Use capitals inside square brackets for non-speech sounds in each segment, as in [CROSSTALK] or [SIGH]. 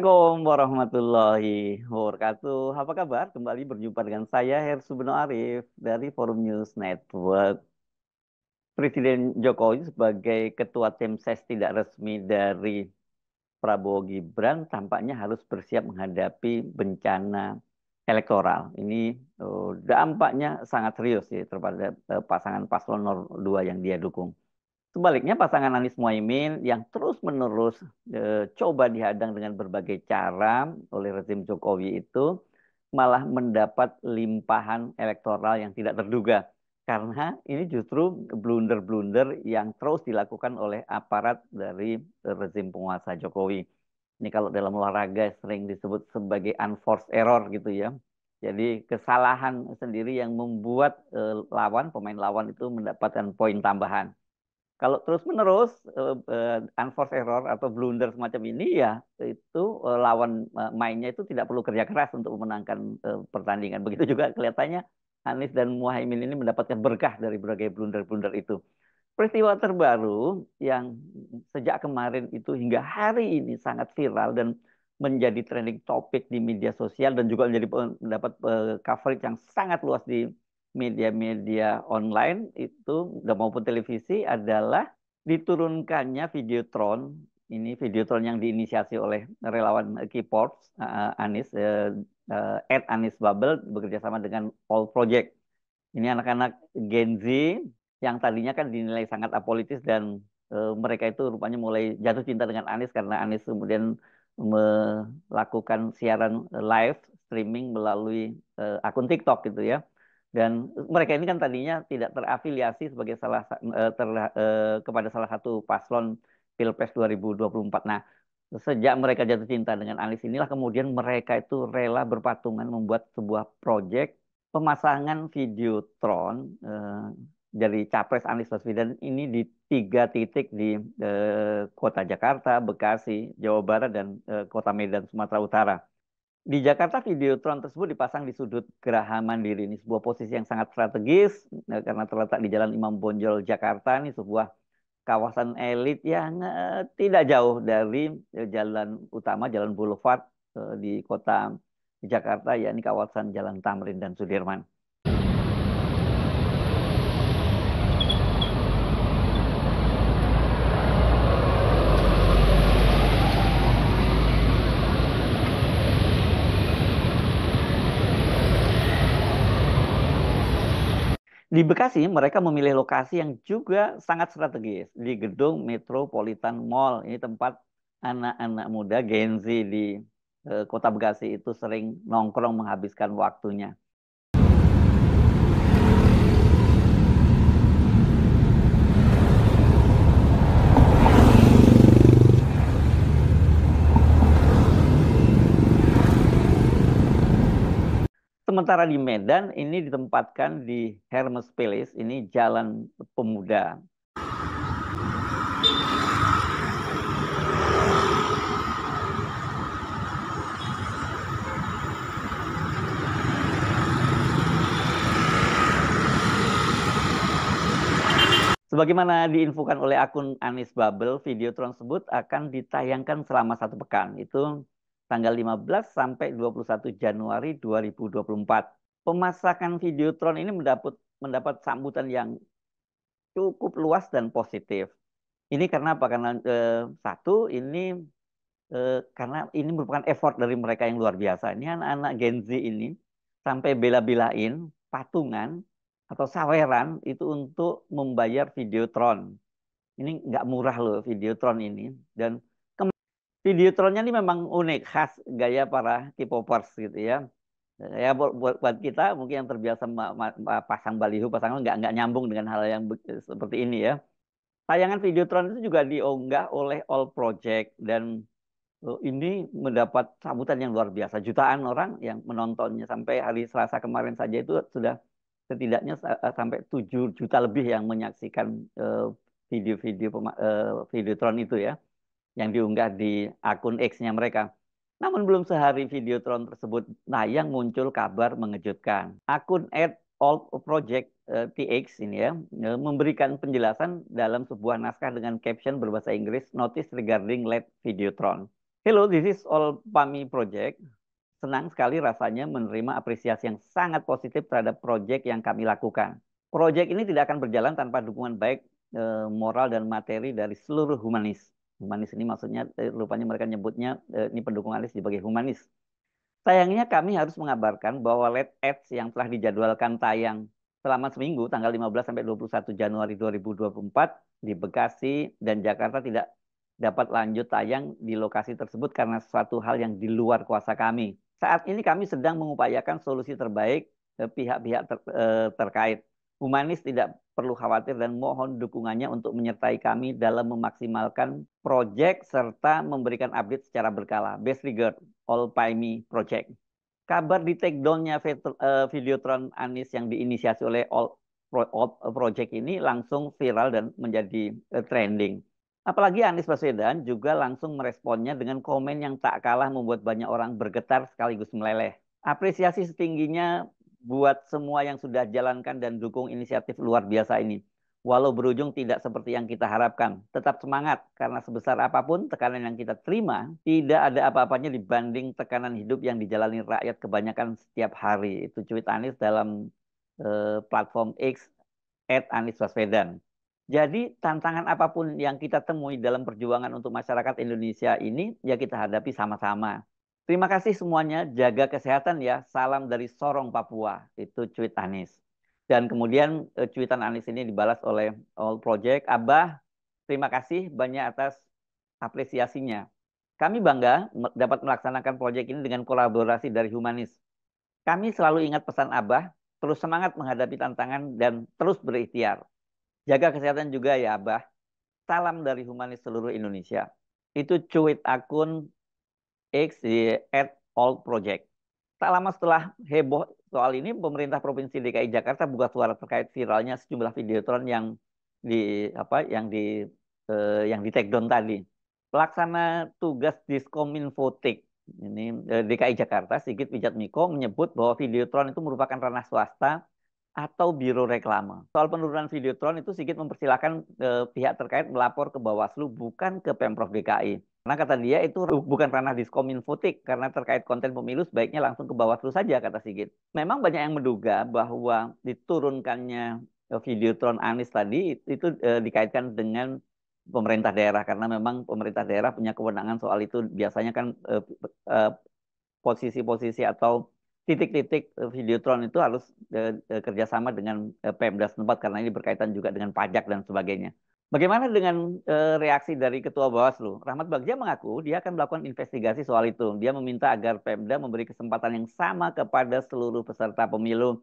Assalamualaikum warahmatullahi wabarakatuh. Apa kabar? Kembali berjumpa dengan saya Hersu Beno Arif dari Forum News Network. Presiden Jokowi sebagai ketua tim ses tidak resmi dari Prabowo Gibran tampaknya harus bersiap menghadapi bencana elektoral. Ini eh, dampaknya sangat serius ya terhadap eh, pasangan paslon 02 yang dia dukung. Sebaliknya pasangan Anies Muhaimin yang terus-menerus e, coba dihadang dengan berbagai cara oleh rezim Jokowi itu malah mendapat limpahan elektoral yang tidak terduga. Karena ini justru blunder-blunder yang terus dilakukan oleh aparat dari rezim penguasa Jokowi. Ini kalau dalam olahraga sering disebut sebagai unforced error gitu ya. Jadi kesalahan sendiri yang membuat eh, lawan pemain lawan itu mendapatkan poin tambahan kalau terus menerus uh, eh, eh, unforced error atau blunder semacam ini ya itu uh, lawan uh, mainnya itu tidak perlu kerja keras untuk memenangkan uh, pertandingan. Begitu juga kelihatannya Anies dan Muhaimin ini mendapatkan berkah dari berbagai blunder-blunder itu. Peristiwa terbaru yang sejak kemarin itu hingga hari ini sangat viral dan menjadi trending topic di media sosial dan juga menjadi mendapat uh, coverage yang sangat luas di media-media online itu dan maupun televisi adalah diturunkannya videotron ini videotron yang diinisiasi oleh relawan Keyports uh, eh, Anis uh, uh, at Anis Bubble bekerja dengan All Project ini anak-anak Gen Z yang tadinya kan dinilai sangat apolitis dan uh, mereka itu rupanya mulai jatuh cinta dengan Anis karena Anis kemudian melakukan siaran live streaming melalui uh, akun TikTok gitu ya dan mereka ini kan tadinya tidak terafiliasi sebagai salah eh, ter, eh, kepada salah satu paslon Pilpres 2024. Nah, sejak mereka jatuh cinta dengan Anies inilah kemudian mereka itu rela berpatungan membuat sebuah proyek pemasangan videotron eh, dari capres Anies Baswedan ini di tiga titik di eh, kota Jakarta, Bekasi, Jawa Barat dan eh, kota Medan Sumatera Utara di Jakarta videotron tersebut dipasang di sudut Geraha Mandiri ini sebuah posisi yang sangat strategis e, karena terletak di Jalan Imam Bonjol Jakarta ini sebuah kawasan elit yang e, tidak jauh dari e, jalan utama Jalan Boulevard di kota Jakarta yakni kawasan Jalan Tamrin dan Sudirman. Di Bekasi, mereka memilih lokasi yang juga sangat strategis di gedung Metropolitan Mall. Ini tempat anak-anak muda Gen Z di eh, Kota Bekasi itu sering nongkrong menghabiskan waktunya. sementara di Medan ini ditempatkan di Hermes Palace, ini Jalan Pemuda. Sebagaimana diinfokan oleh akun Anis Bubble, video tersebut akan ditayangkan selama satu pekan. Itu tanggal 15 sampai 21 Januari 2024. Pemasakan Videotron ini mendapat mendapat sambutan yang cukup luas dan positif. Ini karena apa? Karena eh, satu ini eh, karena ini merupakan effort dari mereka yang luar biasa. Ini anak-anak Gen Z ini sampai bela-belain patungan atau saweran itu untuk membayar Videotron. Ini nggak murah loh Videotron ini dan videotronnya ini memang unik khas gaya para K-popers gitu ya ya buat buat kita mungkin yang terbiasa pasang baliho pasangan nggak nggak nyambung dengan hal yang seperti ini ya tayangan videotron itu juga diunggah oleh All Project dan oh, ini mendapat sambutan yang luar biasa jutaan orang yang menontonnya sampai hari Selasa kemarin saja itu sudah setidaknya eh, sampai 7 juta lebih yang menyaksikan eh, video-video eh, videotron itu ya yang diunggah di akun X-nya mereka. Namun belum sehari video tron tersebut tayang yang muncul kabar mengejutkan. Akun at Old Project eh, TX ini ya eh, memberikan penjelasan dalam sebuah naskah dengan caption berbahasa Inggris Notice Regarding Late video tron. Hello, this is All Pami Project. Senang sekali rasanya menerima apresiasi yang sangat positif terhadap proyek yang kami lakukan. Proyek ini tidak akan berjalan tanpa dukungan baik eh, moral dan materi dari seluruh humanis. Humanis ini maksudnya eh, rupanya mereka nyebutnya eh, ini pendukung Anies sebagai humanis. Sayangnya kami harus mengabarkan bahwa Let's ads yang telah dijadwalkan tayang selama seminggu tanggal 15 sampai 21 Januari 2024 di Bekasi dan Jakarta tidak dapat lanjut tayang di lokasi tersebut karena suatu hal yang di luar kuasa kami. Saat ini kami sedang mengupayakan solusi terbaik pihak-pihak ter, eh, terkait Humanis tidak perlu khawatir dan mohon dukungannya untuk menyertai kami dalam memaksimalkan proyek serta memberikan update secara berkala. Best regard, All me Project. Kabar di take takedown-nya eh, Videotron Anis yang diinisiasi oleh All Project ini langsung viral dan menjadi eh, trending. Apalagi Anies Baswedan juga langsung meresponnya dengan komen yang tak kalah membuat banyak orang bergetar sekaligus meleleh. Apresiasi setingginya buat semua yang sudah jalankan dan dukung inisiatif luar biasa ini. Walau berujung tidak seperti yang kita harapkan, tetap semangat karena sebesar apapun tekanan yang kita terima, tidak ada apa-apanya dibanding tekanan hidup yang dijalani rakyat kebanyakan setiap hari. Itu cuit Anies dalam uh, platform X at Anies Baswedan. Jadi tantangan apapun yang kita temui dalam perjuangan untuk masyarakat Indonesia ini ya kita hadapi sama-sama. Terima kasih semuanya, jaga kesehatan ya. Salam dari Sorong Papua. Itu cuit Anis. Dan kemudian eh, cuitan Anis ini dibalas oleh All Project. Abah, terima kasih banyak atas apresiasinya. Kami bangga dapat melaksanakan proyek ini dengan kolaborasi dari Humanis. Kami selalu ingat pesan Abah, terus semangat menghadapi tantangan dan terus berikhtiar. Jaga kesehatan juga ya Abah. Salam dari Humanis seluruh Indonesia. Itu cuit akun X di at all project. Tak lama setelah heboh soal ini, pemerintah Provinsi DKI Jakarta buka suara terkait viralnya sejumlah videotron yang di apa yang di eh, yang di take down tadi. Pelaksana tugas Diskominfotik ini eh, DKI Jakarta Sigit Wijat Miko menyebut bahwa videotron itu merupakan ranah swasta atau biro reklama. Soal penurunan videotron itu Sigit mempersilahkan eh, pihak terkait melapor ke Bawaslu bukan ke Pemprov DKI. Karena kata dia itu uh, bukan ranah diskominfotik karena terkait konten pemilu sebaiknya langsung ke bawah terus saja kata Sigit. Memang banyak yang menduga bahwa diturunkannya eh, video Tron Anies tadi itu, e, dikaitkan dengan pemerintah daerah karena memang pemerintah daerah punya kewenangan soal itu biasanya kan e, e, posisi-posisi atau titik-titik videotron itu harus kerjasama dengan Pemda setempat karena ini berkaitan juga dengan pajak dan sebagainya. Bagaimana dengan e, reaksi dari Ketua Bawaslu? Rahmat Bagja mengaku dia akan melakukan investigasi soal itu. Dia meminta agar Pemda memberi kesempatan yang sama kepada seluruh peserta pemilu.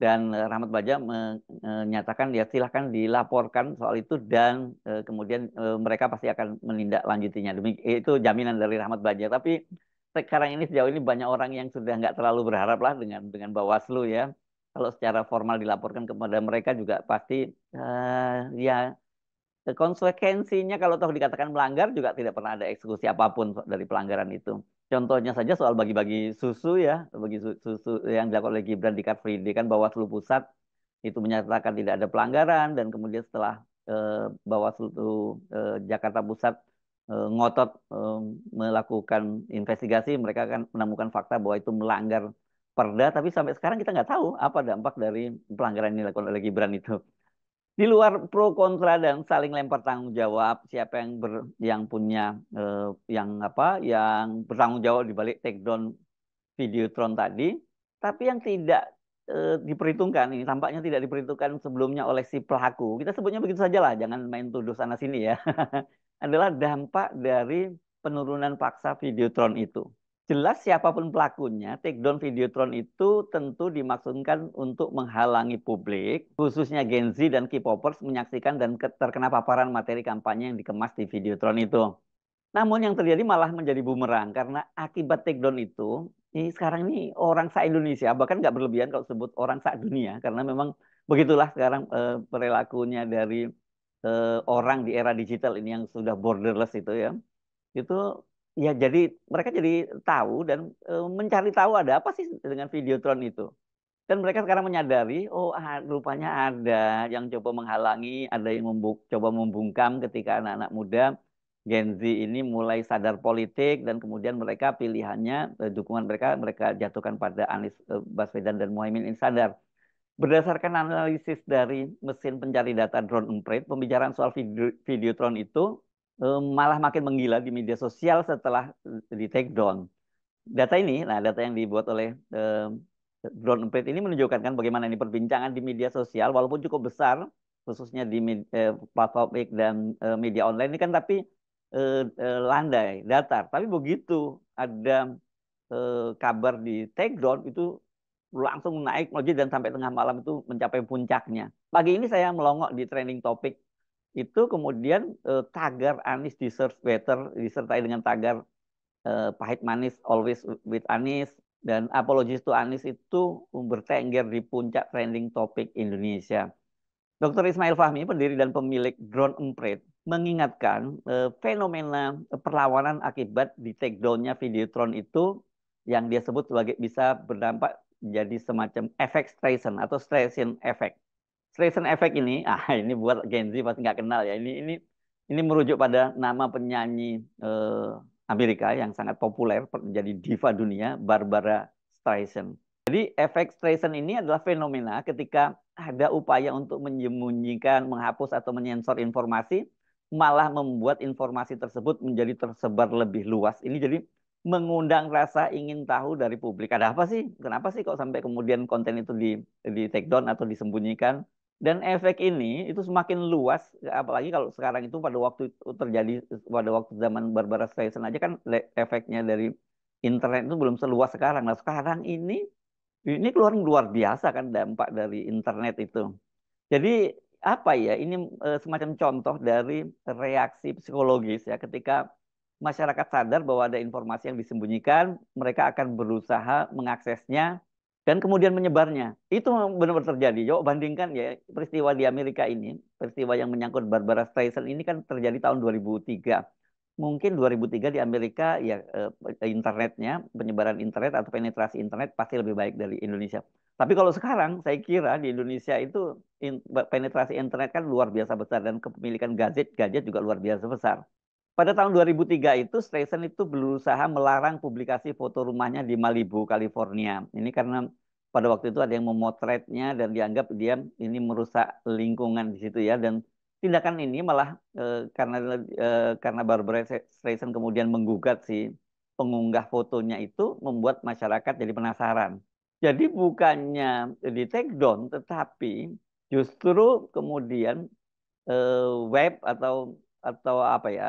Dan eh, Rahmat Bagja menyatakan eh, ya silahkan dilaporkan soal itu dan e, kemudian e, mereka pasti akan menindaklanjutinya. Demi, itu jaminan dari Rahmat Bagja. Tapi sekarang ini sejauh ini banyak orang yang sudah nggak terlalu berharap lah dengan dengan Bawaslu ya. Kalau secara formal dilaporkan kepada mereka juga pasti ya konsekuensinya kalau toh dikatakan melanggar juga tidak pernah ada eksekusi apapun dari pelanggaran itu. Contohnya saja soal bagi-bagi susu ya, bagi susu yang dilakukan oleh Gibran di Car Free Day kan Bawaslu Pusat itu menyatakan tidak ada pelanggaran dan kemudian setelah eh, Bawaslu eh, Jakarta Pusat eh, ngotot eh, melakukan investigasi mereka akan menemukan fakta bahwa itu melanggar Perda tapi sampai sekarang kita nggak tahu apa dampak dari pelanggaran yang dilakukan oleh Gibran itu di luar pro kontra dan saling lempar tanggung jawab siapa yang ber, yang punya eh, yang apa yang bertanggung jawab di balik take down videotron tadi tapi yang tidak eh, diperhitungkan ini tampaknya tidak diperhitungkan sebelumnya oleh si pelaku kita sebutnya begitu saja lah jangan main tuduh sana sini ya [LAUGHS] adalah dampak dari penurunan paksa videotron itu jelas siapapun pelakunya, take down Videotron itu tentu dimaksudkan untuk menghalangi publik, khususnya Gen Z dan K-popers menyaksikan dan terkena paparan materi kampanye yang dikemas di Videotron itu. Namun yang terjadi malah menjadi bumerang karena akibat take down itu, ini sekarang ini orang sa Indonesia bahkan nggak berlebihan kalau sebut orang sa dunia karena memang begitulah sekarang e, perilakunya dari e, orang di era digital ini yang sudah borderless itu ya. Itu ya jadi mereka jadi tahu dan e, mencari tahu ada apa sih dengan videotron itu dan mereka sekarang menyadari oh rupanya ada yang coba menghalangi ada yang membu coba membungkam ketika anak-anak muda Gen Z ini mulai sadar politik dan kemudian mereka pilihannya dukungan mereka mereka jatuhkan pada Anies Baswedan dan Muhaimin Insadar. Berdasarkan analisis dari mesin pencari data drone Unpred, pembicaraan soal video, videotron itu malah makin menggila di media sosial setelah eh, di take down. Data ini, nah data yang dibuat oleh eh, Drone Emprit ini menunjukkan kan bagaimana ini perbincangan di media sosial walaupun cukup besar khususnya di eh, platform dan eh, media online ini kan tapi eh, eh, landai, datar. Tapi begitu ada eh, kabar di take down itu langsung naik lagi dan sampai tengah malam itu mencapai puncaknya. Pagi ini saya melongok di trending topik itu kemudian eh, tagar Anis deserves better disertai dengan tagar eh, pahit manis always with Anis dan apologies to Anis itu bertengger di puncak trending topik Indonesia. Dr. Ismail Fahmi, pendiri dan pemilik Drone Empret, mengingatkan eh, fenomena perlawanan akibat di take down-nya Videotron itu yang dia sebut sebagai bisa berdampak jadi semacam efek Streisand atau Streisand efek. Streisand Effect ini, [LAUGHS] ah ini buat Gen Z pasti nggak kenal ya. Ini ini ini merujuk pada nama penyanyi eh, Amerika yang sangat populer menjadi diva dunia, Barbara Streisand. Jadi efek Streisand ini adalah fenomena ketika ada upaya untuk menyembunyikan, menghapus atau menyensor informasi, malah membuat informasi tersebut menjadi tersebar lebih luas. Ini jadi mengundang rasa ingin tahu dari publik. Ada apa sih? Kenapa sih kok sampai kemudian konten itu di di take down atau disembunyikan? dan efek ini itu semakin luas apalagi kalau sekarang itu pada waktu terjadi pada waktu zaman Barbara Streisand aja kan efeknya dari internet itu belum seluas sekarang nah sekarang ini ini keluar luar biasa kan dampak dari internet itu jadi apa ya ini eh, semacam contoh dari reaksi psikologis ya ketika masyarakat sadar bahwa ada informasi yang disembunyikan mereka akan berusaha mengaksesnya dan kemudian menyebarnya. Itu benar-benar terjadi. Yo bandingkan ya peristiwa di Amerika ini, peristiwa yang menyangkut Barbara Streisand ini kan terjadi tahun 2003. Mungkin 2003 di Amerika ya eh, internetnya, penyebaran internet atau penetrasi internet pasti lebih baik dari Indonesia. Tapi kalau sekarang saya kira di Indonesia itu penetrasi internet kan luar biasa besar dan kepemilikan gadget gadget juga luar biasa besar. Pada tahun 2003 itu Streisand itu berusaha melarang publikasi foto rumahnya di Malibu, California. Ini karena pada waktu itu ada yang memotretnya dan dianggap dia ini merusak lingkungan di situ ya dan tindakan ini malah e, karena e, karena Barbara Streisand kemudian menggugat si pengunggah fotonya itu membuat masyarakat jadi penasaran. Jadi bukannya di take down tetapi justru kemudian eh, web atau atau apa ya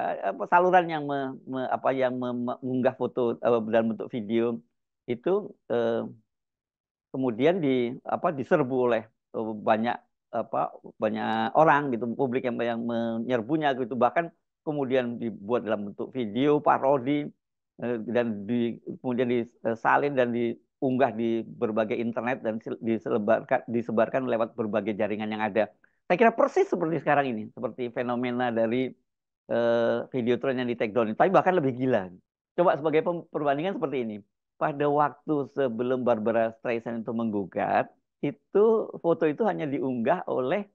saluran yang me, me, apa yang mengunggah foto dalam bentuk video itu uh, kemudian di apa diserbu oleh eh, banyak apa banyak orang gitu publik yang yang menyerbunya gitu bahkan kemudian dibuat dalam bentuk video parodi eh, dan di kemudian disalin dan diunggah di berbagai internet dan disebarkan disebarkan lewat berbagai jaringan yang ada saya kira persis seperti sekarang ini seperti fenomena dari uh, eh, videotron yang di take down. Tapi bahkan lebih gila. Coba sebagai perbandingan seperti ini. Pada waktu sebelum Barbara Streisand itu menggugat, itu foto itu hanya diunggah oleh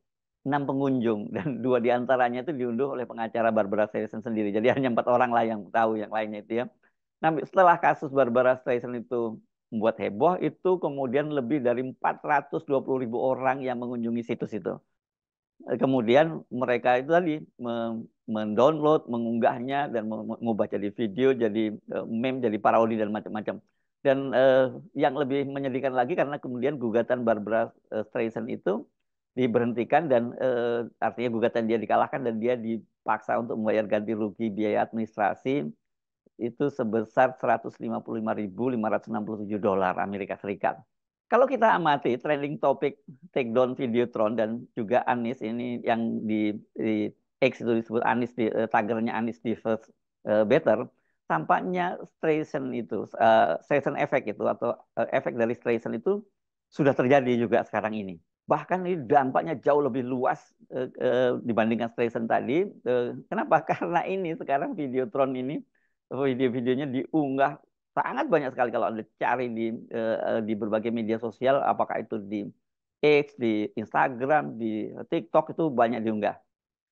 enam pengunjung [LAUGHS] dan dua diantaranya itu diunduh oleh pengacara Barbara Streisand sendiri. Jadi hanya empat orang lah yang tahu yang lainnya itu ya. Nah, setelah kasus Barbara Streisand itu membuat heboh, itu kemudian lebih dari 420 ribu orang yang mengunjungi situs itu kemudian mereka itu tadi mendownload, mengunggahnya dan mengubah jadi video, jadi eh, meme, jadi parodi dan macam-macam. Dan eh, yang lebih menyedihkan lagi karena kemudian gugatan Barbara eh, Streisand itu diberhentikan dan eh, artinya gugatan dia dikalahkan dan dia dipaksa untuk membayar ganti rugi biaya administrasi itu sebesar 155.567 dolar Amerika Serikat. Kalau kita amati trending topik take down Videotron dan juga Anis ini yang di, di X itu disebut Anis di uh, eh, tagernya Anis first uh, eh, Better, tampaknya station itu uh, eh, station effect itu atau uh, efek dari station itu sudah terjadi juga sekarang ini. Bahkan ini dampaknya jauh lebih luas uh, uh, dibandingkan station tadi. Uh, kenapa? [LAUGHS] Karena ini sekarang Videotron ini video-videonya diunggah sangat banyak sekali kalau anda cari di eh, eh, di berbagai media sosial apakah itu di X di Instagram di TikTok itu banyak diunggah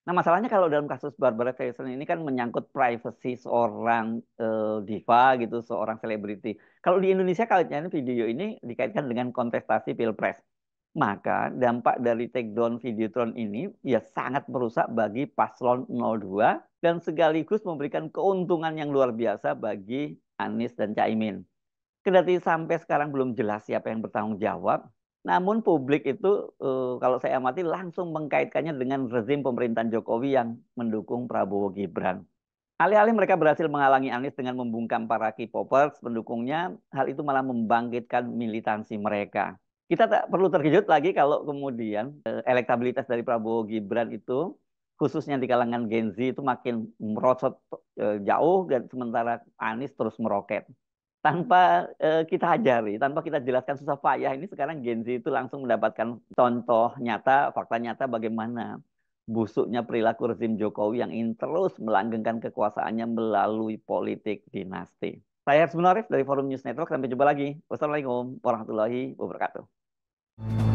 nah masalahnya kalau dalam kasus Barbara Streisand ini kan menyangkut privasi seorang uh, diva gitu seorang selebriti kalau di Indonesia kalau video ini dikaitkan dengan kontestasi pilpres maka dampak dari take down Videotron ini ya sangat merusak bagi paslon 02 dan sekaligus memberikan keuntungan yang luar biasa bagi Anies dan Caimin. Kendati sampai sekarang belum jelas siapa yang bertanggung jawab, namun publik itu eh, kalau saya amati langsung mengkaitkannya dengan rezim pemerintahan Jokowi yang mendukung Prabowo Gibran. Alih-alih mereka berhasil menghalangi Anies dengan membungkam para K-popers pendukungnya, hal itu malah membangkitkan militansi mereka. Kita tak perlu terkejut lagi kalau kemudian eh, elektabilitas dari Prabowo Gibran itu khususnya di kalangan Gen Z itu makin merosot eh, jauh dan sementara Anies terus meroket tanpa eh, kita ajari, tanpa kita jelaskan susah payah ini sekarang Gen Z itu langsung mendapatkan contoh nyata, fakta nyata bagaimana busuknya perilaku rezim Jokowi yang ingin terus melanggengkan kekuasaannya melalui politik dinasti. Saya Harus dari Forum News Network. Sampai jumpa lagi. Wassalamualaikum warahmatullahi wabarakatuh.